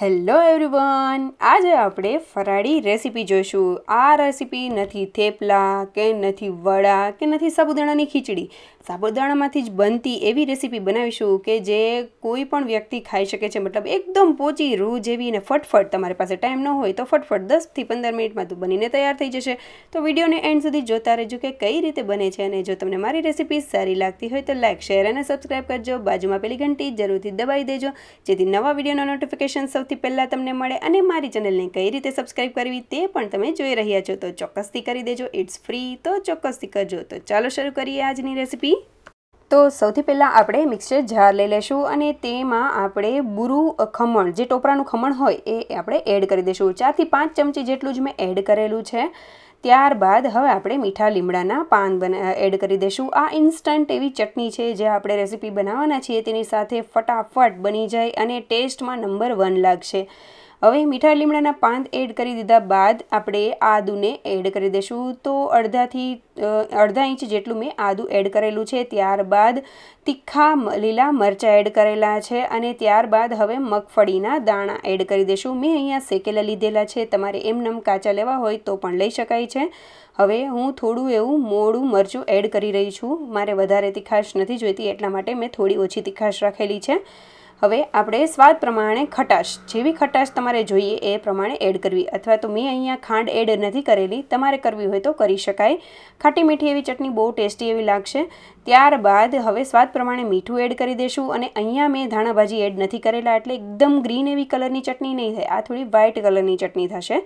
hello everyone આજે આપણે ફરાળી રેસીપી જોઈશું આ રેસીપી નથી થેપલા કે નથી વડા કે નથી સાબુદાણાની ખીચડી સાબુદાણામાંથી જ બનતી એવી રેસીપી બનાવીશું કે જે કોઈ પણ વ્યક્તિ ખાઈ શકે છે મતલબ એકદમ પોચી રૂ જેવી ને ફટફટ તમારી પાસે ટાઈમ ન હોય તો ફટફટ દસથી પંદર મિનિટમાં તો બનીને તૈયાર થઈ જશે તો વિડીયોને એન્ડ સુધી જોતા રહેજો કે કઈ રીતે બને છે અને જો તમને મારી રેસીપી સારી લાગતી હોય તો લાઇક શેર અને સબસ્ક્રાઈબ કરજો બાજુમાં પેલી ઘંટી જરૂરથી દબાવી દેજો જેથી નવા વિડીયોના નોટિફિકેશન સૌ સૌથી પહેલાં તમને મળે અને મારી ચેનલને કઈ રીતે સબસ્ક્રાઈબ કરવી તે પણ તમે જોઈ રહ્યા છો તો ચોક્કસથી કરી દેજો ઇટ્સ ફ્રી તો ચોક્કસથી કરજો તો ચાલો શરૂ કરીએ આજની રેસીપી તો સૌથી પહેલાં આપણે મિક્સર જાર લઈ લેશું અને તેમાં આપણે બુરુ ખમણ જે ટોપરાનું ખમણ હોય એ આપણે એડ કરી દઈશું ચારથી પાંચ ચમચી જેટલું જ મેં એડ કરેલું છે ત્યારબાદ હવે આપણે મીઠા લીમડાના પાન બના એડ કરી દઈશું આ ઇન્સ્ટન્ટ એવી ચટણી છે જે આપણે રેસીપી બનાવવાના છીએ તેની સાથે ફટાફટ બની જાય અને ટેસ્ટમાં નંબર વન લાગશે હવે મીઠા લીમડાના પાન એડ કરી દીધા બાદ આપણે આદુને એડ કરી દઈશું તો અડધાથી અડધા ઇંચ જેટલું મેં આદું એડ કરેલું છે ત્યારબાદ તીખા લીલા મરચાં એડ કરેલા છે અને ત્યારબાદ હવે મગફળીના દાણા એડ કરી દઈશું મેં અહીંયા શેકેલા લીધેલા છે તમારે એમ એમનેમ કાચા લેવા હોય તો પણ લઈ શકાય છે હવે હું થોડું એવું મોડું મરચું એડ કરી રહી છું મારે વધારે તીખાશ નથી જોઈતી એટલા માટે મેં થોડી ઓછી તીખાશ રાખેલી છે હવે આપણે સ્વાદ પ્રમાણે ખટાશ જેવી ખટાશ તમારે જોઈએ એ પ્રમાણે એડ કરવી અથવા તો મેં અહીંયા ખાંડ એડ નથી કરેલી તમારે કરવી હોય તો કરી શકાય ખાટી મીઠી એવી ચટણી બહુ ટેસ્ટી એવી લાગશે ત્યારબાદ હવે સ્વાદ પ્રમાણે મીઠું એડ કરી દેશું અને અહીંયા મેં ધાણા ભાજી એડ નથી કરેલા એટલે એકદમ ગ્રીન એવી કલરની ચટણી નહીં થાય આ થોડી વ્હાઇટ કલરની ચટણી થશે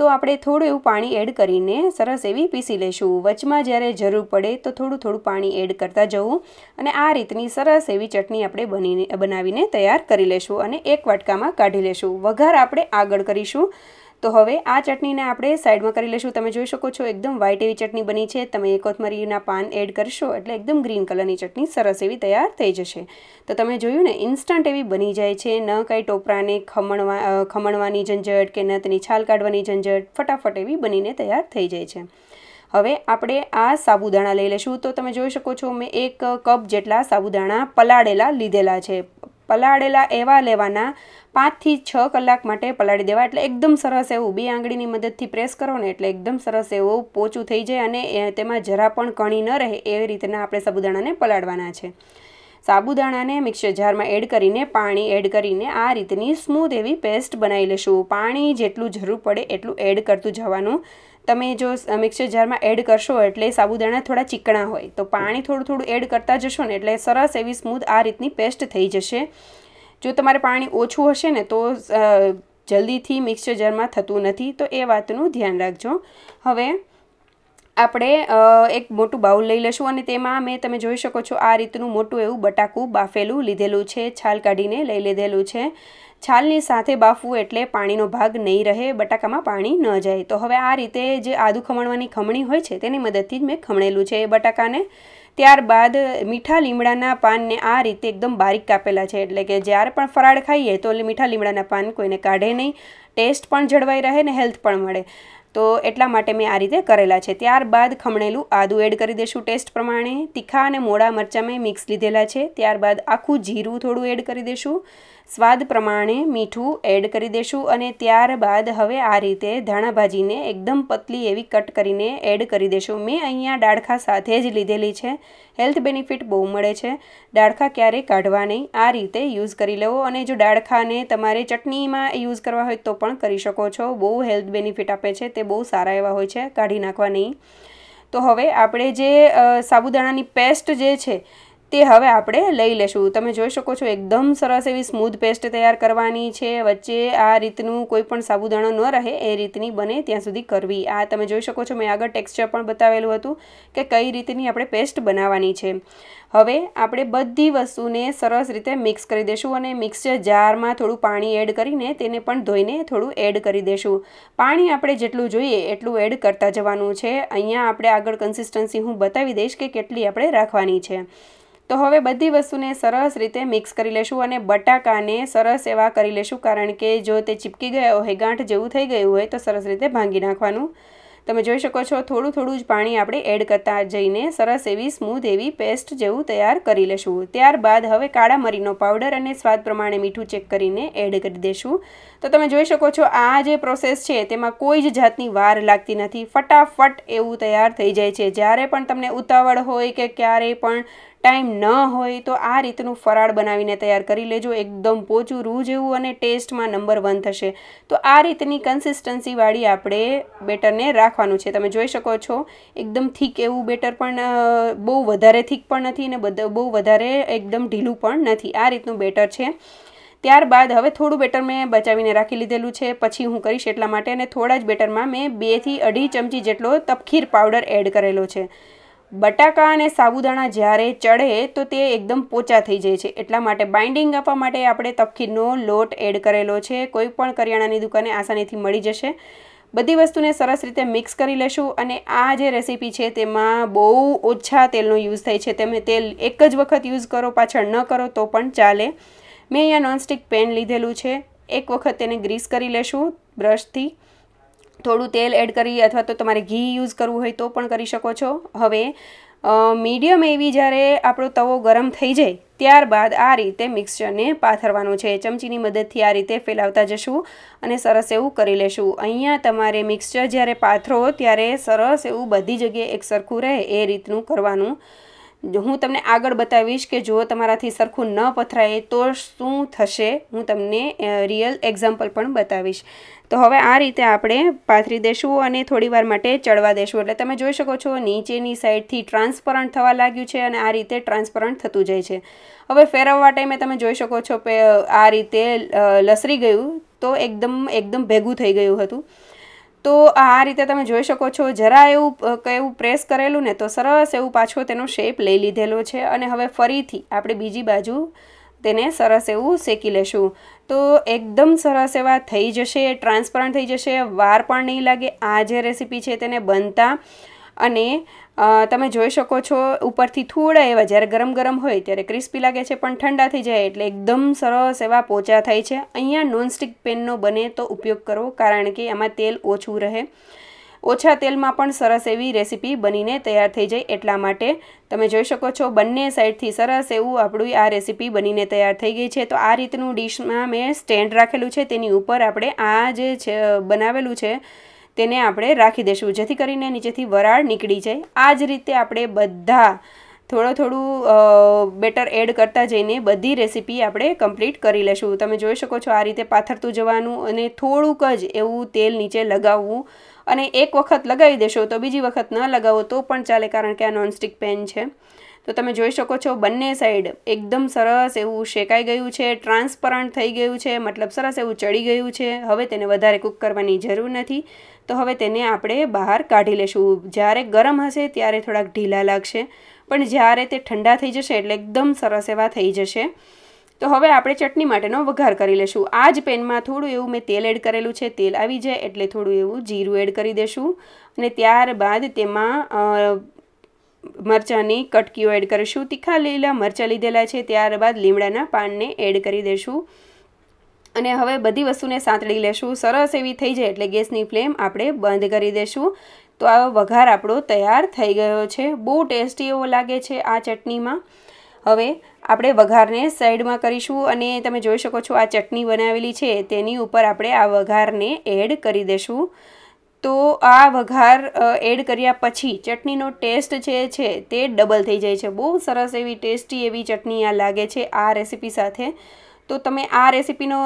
તો આપણે થોડું એવું પાણી એડ કરીને સરસ એવી પીસી લઈશું વચમાં જ્યારે જરૂર પડે તો થોડું થોડું પાણી એડ કરતા જવું અને આ રીતની સરસ એવી ચટણી આપણે બનીને બનાવીને તૈયાર કરી લેશું અને એક વાટકામાં કાઢી લેશું વઘાર આપણે આગળ કરીશું તો હવે આ ચટણીને આપણે સાઈડમાં કરી લઈશું તમે જોઈ શકો છો એકદમ વ્હાઇટ એવી ચટણી બની છે તમે કોથમરીના પાન એડ કરશો એટલે એકદમ ગ્રીન કલરની ચટણી સરસ એવી તૈયાર થઈ જશે તો તમે જોયું ને ઇન્સ્ટન્ટ એવી બની જાય છે ન કંઈ ટોપરાને ખમણવા ખમણવાની ઝંઝટ કે ન તેની છાલ કાઢવાની ઝંઝટ ફટાફટ એવી બનીને તૈયાર થઈ જાય છે હવે આપણે આ સાબુદાણા લઈ લઈશું તો તમે જોઈ શકો છો મેં એક કપ જેટલા સાબુદાણા પલાળેલા લીધેલા છે પલાળેલા એવા લેવાના પાંચથી છ કલાક માટે પલાળી દેવા એટલે એકદમ સરસ એવું બે આંગળીની મદદથી પ્રેસ કરો ને એટલે એકદમ સરસ એવું પોચું થઈ જાય અને તેમાં જરા પણ કણી ન રહે એ રીતના આપણે સાબુદાણાને પલાળવાના છે સાબુદાણાને મિક્સર જારમાં એડ કરીને પાણી એડ કરીને આ રીતની સ્મૂથ એવી પેસ્ટ બનાવી લેશું પાણી જેટલું જરૂર પડે એટલું એડ કરતું જવાનું તમે જો મિક્સર જારમાં એડ કરશો એટલે સાબુદાણા થોડા ચીકણા હોય તો પાણી થોડું થોડું એડ કરતા જશો ને એટલે સરસ એવી સ્મૂથ આ રીતની પેસ્ટ થઈ જશે જો તમારે પાણી ઓછું હશે ને તો જલ્દીથી મિક્સર જારમાં થતું નથી તો એ વાતનું ધ્યાન રાખજો હવે આપણે એક મોટું બાઉલ લઈ લઈશું અને તેમાં મેં તમે જોઈ શકો છો આ રીતનું મોટું એવું બટાકું બાફેલું લીધેલું છે છાલ કાઢીને લઈ લીધેલું છે છાલની સાથે બાફવું એટલે પાણીનો ભાગ નહીં રહે બટાકામાં પાણી ન જાય તો હવે આ રીતે જે આદુ ખમણવાની ખમણી હોય છે તેની મદદથી જ મેં ખમણેલું છે એ બટાકાને ત્યારબાદ મીઠા લીમડાના પાનને આ રીતે એકદમ બારીક કાપેલા છે એટલે કે જ્યારે પણ ફરાળ ખાઈએ તો મીઠા લીમડાના પાન કોઈને કાઢે નહીં ટેસ્ટ પણ જળવાઈ રહે ને હેલ્થ પણ મળે તો એટલા માટે મેં આ રીતે કરેલા છે ત્યારબાદ ખમણેલું આદું એડ કરી દઈશું ટેસ્ટ પ્રમાણે તીખા અને મોડા મરચાં મેં મિક્સ લીધેલા છે ત્યારબાદ આખું જીરું થોડું એડ કરી દઈશું સ્વાદ પ્રમાણે મીઠું એડ કરી દઈશું અને ત્યારબાદ હવે આ રીતે ધાણા ભાજીને એકદમ પતલી એવી કટ કરીને એડ કરી દઈશું મેં અહીંયા ડાળખા સાથે જ લીધેલી છે હેલ્થ બેનિફિટ બહુ મળે છે ડાળખા ક્યારેય કાઢવા નહીં આ રીતે યુઝ કરી લેવો અને જો ડાળખાને તમારે ચટણીમાં યુઝ કરવા હોય તો પણ કરી શકો છો બહુ હેલ્થ બેનિફિટ આપે છે તે બહુ સારા એવા હોય છે કાઢી નાખવા નહીં તો હવે આપણે જે સાબુદાણાની પેસ્ટ જે છે તે હવે આપણે લઈ લેશું તમે જોઈ શકો છો એકદમ સરસ એવી સ્મૂધ પેસ્ટ તૈયાર કરવાની છે વચ્ચે આ રીતનું કોઈ પણ સાબુદાણો ન રહે એ રીતની બને ત્યાં સુધી કરવી આ તમે જોઈ શકો છો મેં આગળ ટેક્સચર પણ બતાવેલું હતું કે કઈ રીતની આપણે પેસ્ટ બનાવવાની છે હવે આપણે બધી વસ્તુને સરસ રીતે મિક્સ કરી દેશું અને મિક્સર જારમાં થોડું પાણી એડ કરીને તેને પણ ધોઈને થોડું એડ કરી દેશું પાણી આપણે જેટલું જોઈએ એટલું એડ કરતા જવાનું છે અહીંયા આપણે આગળ કન્સિસ્ટન્સી હું બતાવી દઈશ કે કેટલી આપણે રાખવાની છે તો હવે બધી વસ્તુને સરસ રીતે મિક્સ કરી લેશું અને બટાકાને સરસ એવા કરી લેશું કારણ કે જો તે ચીપકી ગયો હોય ગાંઠ જેવું થઈ ગયું હોય તો સરસ રીતે ભાંગી નાખવાનું તમે જોઈ શકો છો થોડું થોડું જ પાણી આપણે એડ કરતા જઈને સરસ એવી સ્મૂથ એવી પેસ્ટ જેવું તૈયાર કરી લેશું ત્યારબાદ હવે કાળા મરીનો પાવડર અને સ્વાદ પ્રમાણે મીઠું ચેક કરીને એડ કરી દેશું તો તમે જોઈ શકો છો આ જે પ્રોસેસ છે તેમાં કોઈ જ જાતની વાર લાગતી નથી ફટાફટ એવું તૈયાર થઈ જાય છે જ્યારે પણ તમને ઉતાવળ હોય કે ક્યારેય પણ ટાઈમ ન હોય તો આ રીતનું ફરાળ બનાવીને તૈયાર કરી લેજો એકદમ પોચું રૂ જેવું અને ટેસ્ટમાં નંબર વન થશે તો આ રીતની કન્સિસ્ટન્સીવાળી આપણે બેટરને રાખવાનું છે તમે જોઈ શકો છો એકદમ થીક એવું બેટર પણ બહુ વધારે થીક પણ નથી અને બહુ વધારે એકદમ ઢીલું પણ નથી આ રીતનું બેટર છે ત્યારબાદ હવે થોડું બેટર મેં બચાવીને રાખી લીધેલું છે પછી હું કરીશ એટલા માટે અને થોડા જ બેટરમાં મેં બેથી અઢી ચમચી જેટલો તપખીર પાવડર એડ કરેલો છે બટાકા અને સાબુદાણા જ્યારે ચડે તો તે એકદમ પોચા થઈ જાય છે એટલા માટે બાઇન્ડિંગ આપવા માટે આપણે તપખીરનો લોટ એડ કરેલો છે કોઈ પણ કરિયાણાની દુકાને આસાનીથી મળી જશે બધી વસ્તુને સરસ રીતે મિક્સ કરી લેશું અને આ જે રેસીપી છે તેમાં બહુ ઓછા તેલનો યુઝ થાય છે તમે તેલ એક જ વખત યુઝ કરો પાછળ ન કરો તો પણ ચાલે મેં અહીંયા નોનસ્ટિક પેન લીધેલું છે એક વખત તેને ગ્રીસ કરી લેશું બ્રશથી થોડું તેલ એડ કરી અથવા તો તમારે ઘી યુઝ કરવું હોય તો પણ કરી શકો છો હવે મીડિયમ એવી જ્યારે આપણો તવો ગરમ થઈ જાય ત્યારબાદ આ રીતે મિક્સચરને પાથરવાનું છે ચમચીની મદદથી આ રીતે ફેલાવતા જશું અને સરસ એવું કરી લેશું અહીંયા તમારે મિક્સચર જ્યારે પાથરો ત્યારે સરસ એવું બધી જગ્યાએ એકસરખું રહે એ રીતનું કરવાનું હું તમને આગળ બતાવીશ કે જો તમારાથી સરખું ન પથરાય તો શું થશે હું તમને રિયલ એક્ઝામ્પલ પણ બતાવીશ તો હવે આ રીતે આપણે પાથરી દેશું અને થોડીવાર માટે ચડવા દેશું એટલે તમે જોઈ શકો છો નીચેની સાઈડથી ટ્રાન્સપરન્ટ થવા લાગ્યું છે અને આ રીતે ટ્રાન્સપરન્ટ થતું જાય છે હવે ફેરવવા ટાઈમે તમે જોઈ શકો છો કે આ રીતે લસરી ગયું તો એકદમ એકદમ ભેગું થઈ ગયું હતું તો આ રીતે તમે જોઈ શકો છો જરા એવું એવું પ્રેસ કરેલું ને તો સરસ એવું પાછો તેનો શેપ લઈ લીધેલો છે અને હવે ફરીથી આપણે બીજી બાજુ તેને સરસ એવું શેકી લેશું તો એકદમ સરસ એવા થઈ જશે ટ્રાન્સપરન્ટ થઈ જશે વાર પણ નહીં લાગે આ જે રેસીપી છે તેને બનતા અને તમે જોઈ શકો છો ઉપરથી થોડા એવા જ્યારે ગરમ ગરમ હોય ત્યારે ક્રિસ્પી લાગે છે પણ ઠંડા થઈ જાય એટલે એકદમ સરસ એવા પોચા થાય છે અહીંયા નોનસ્ટિક પેનનો બને તો ઉપયોગ કરો કારણ કે આમાં તેલ ઓછું રહે ઓછા તેલમાં પણ સરસ એવી રેસીપી બનીને તૈયાર થઈ જાય એટલા માટે તમે જોઈ શકો છો બંને સાઈડથી સરસ એવું આપણું આ રેસીપી બનીને તૈયાર થઈ ગઈ છે તો આ રીતનું ડીશમાં મેં સ્ટેન્ડ રાખેલું છે તેની ઉપર આપણે આ જે બનાવેલું છે તેને આપણે રાખી દઈશું જેથી કરીને નીચેથી વરાળ નીકળી જાય આ જ રીતે આપણે બધા થોડું થોડું બેટર એડ કરતા જઈને બધી રેસીપી આપણે કમ્પ્લીટ કરી લેશું તમે જોઈ શકો છો આ રીતે પાથરતું જવાનું અને થોડુંક જ એવું તેલ નીચે લગાવવું અને એક વખત લગાવી દેશો તો બીજી વખત ન લગાવો તો પણ ચાલે કારણ કે આ નોનસ્ટિક પેન છે તો તમે જોઈ શકો છો બંને સાઈડ એકદમ સરસ એવું શેકાઈ ગયું છે ટ્રાન્સપરન્ટ થઈ ગયું છે મતલબ સરસ એવું ચડી ગયું છે હવે તેને વધારે કૂક કરવાની જરૂર નથી તો હવે તેને આપણે બહાર કાઢી લેશું જ્યારે ગરમ હશે ત્યારે થોડાક ઢીલા લાગશે પણ જ્યારે તે ઠંડા થઈ જશે એટલે એકદમ સરસ એવા થઈ જશે તો હવે આપણે ચટણી માટેનો વઘાર કરી લેશું આ જ પેનમાં થોડું એવું મેં તેલ એડ કરેલું છે તેલ આવી જાય એટલે થોડું એવું જીરું એડ કરી દેશું અને ત્યારબાદ તેમાં મરચાંની કટકીઓ એડ કરીશું તીખા લીલા મરચાં લીધેલા છે ત્યારબાદ લીમડાના પાનને એડ કરી દેશું અને હવે બધી વસ્તુને સાંતળી લેશું સરસ એવી થઈ જાય એટલે ગેસની ફ્લેમ આપણે બંધ કરી દેશું તો આ વઘાર આપણો તૈયાર થઈ ગયો છે બહુ ટેસ્ટી એવો લાગે છે આ ચટણીમાં હવે આપણે વઘારને સાઈડમાં કરીશું અને તમે જોઈ શકો છો આ ચટણી બનાવેલી છે તેની ઉપર આપણે આ વઘારને એડ કરી દેશું તો આ વઘાર એડ કર્યા પછી ચટણીનો ટેસ્ટ જે છે તે ડબલ થઈ જાય છે બહુ સરસ એવી ટેસ્ટી એવી ચટણી આ લાગે છે આ રેસીપી સાથે તો તમે આ રેસીપીનો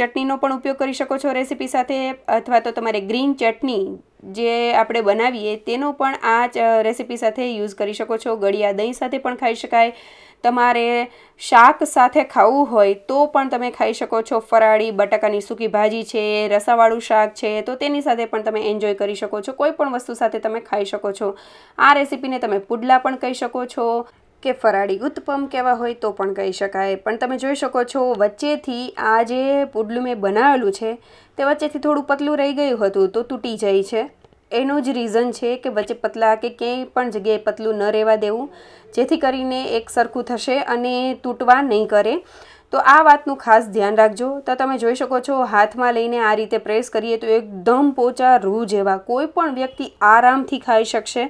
ચટણીનો પણ ઉપયોગ કરી શકો છો રેસીપી સાથે અથવા તો તમારે ગ્રીન ચટણી જે આપણે બનાવીએ તેનો પણ આ રેસીપી સાથે યુઝ કરી શકો છો ગળિયા દહીં સાથે પણ ખાઈ શકાય તમારે શાક સાથે ખાવું હોય તો પણ તમે ખાઈ શકો છો ફરાળી બટાકાની સૂકી ભાજી છે રસાવાળું શાક છે તો તેની સાથે પણ તમે એન્જોય કરી શકો છો કોઈ પણ વસ્તુ સાથે તમે ખાઈ શકો છો આ રેસીપીને તમે પુડલા પણ કહી શકો છો કે ફરાળી ઉત્પમ કહેવા હોય તો પણ કહી શકાય પણ તમે જોઈ શકો છો વચ્ચેથી આ જે પુડલું મેં બનાવેલું છે તે વચ્ચેથી થોડું પતલું રહી ગયું હતું તો તૂટી જાય છે એનું જ રીઝન છે કે વચ્ચે પતલા કે ક્યાંય પણ જગ્યાએ પતલું ન રહેવા દેવું જેથી કરીને એક સરખું થશે અને તૂટવા નહીં કરે તો આ વાતનું ખાસ ધ્યાન રાખજો તો તમે જોઈ શકો છો હાથમાં લઈને આ રીતે પ્રેસ કરીએ તો એકદમ પોચા રૂ જેવા કોઈ પણ વ્યક્તિ આરામથી ખાઈ શકશે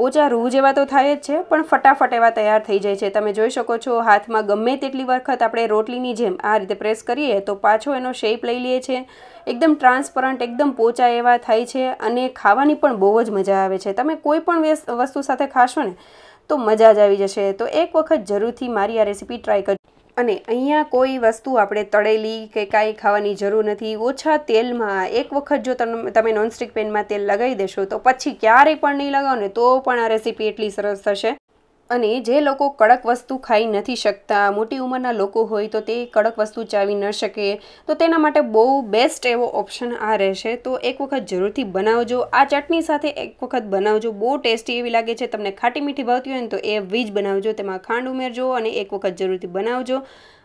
પોચા રૂ જેવા તો થાય જ છે પણ ફટાફટ એવા તૈયાર થઈ જાય છે તમે જોઈ શકો છો હાથમાં ગમે તેટલી વખત આપણે રોટલીની જેમ આ રીતે પ્રેસ કરીએ તો પાછો એનો શેપ લઈ લઈએ છીએ એકદમ ટ્રાન્સપરન્ટ એકદમ પોચા એવા થાય છે અને ખાવાની પણ બહુ જ મજા આવે છે તમે કોઈ પણ વસ્તુ સાથે ખાશો ને તો મજા જ આવી જશે તો એક વખત જરૂરથી મારી આ રેસીપી ટ્રાય કરજો અને અહીંયા કોઈ વસ્તુ આપણે તળેલી કે કાંઈ ખાવાની જરૂર નથી ઓછા તેલમાં એક વખત જો તમે નોનસ્ટિક પેનમાં તેલ લગાવી દેશો તો પછી ક્યારેય પણ નહીં લગાવો ને તો પણ આ રેસીપી એટલી સરસ થશે અને જે લોકો કડક વસ્તુ ખાઈ નથી શકતા મોટી ઉંમરના લોકો હોય તો તે કડક વસ્તુ ચાવી ન શકે તો તેના માટે બહુ બેસ્ટ એવો ઓપ્શન આ રહેશે તો એક વખત જરૂરથી બનાવજો આ ચટણી સાથે એક વખત બનાવજો બહુ ટેસ્ટી એવી લાગે છે તમને ખાટી મીઠી ભાવતી હોય ને તો એ વીજ બનાવજો તેમાં ખાંડ ઉમેરજો અને એક વખત જરૂરથી બનાવજો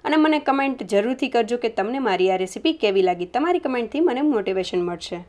અને મને કમેન્ટ જરૂરથી કરજો કે તમને મારી આ રેસીપી કેવી લાગી તમારી કમેન્ટથી મને મોટિવેશન મળશે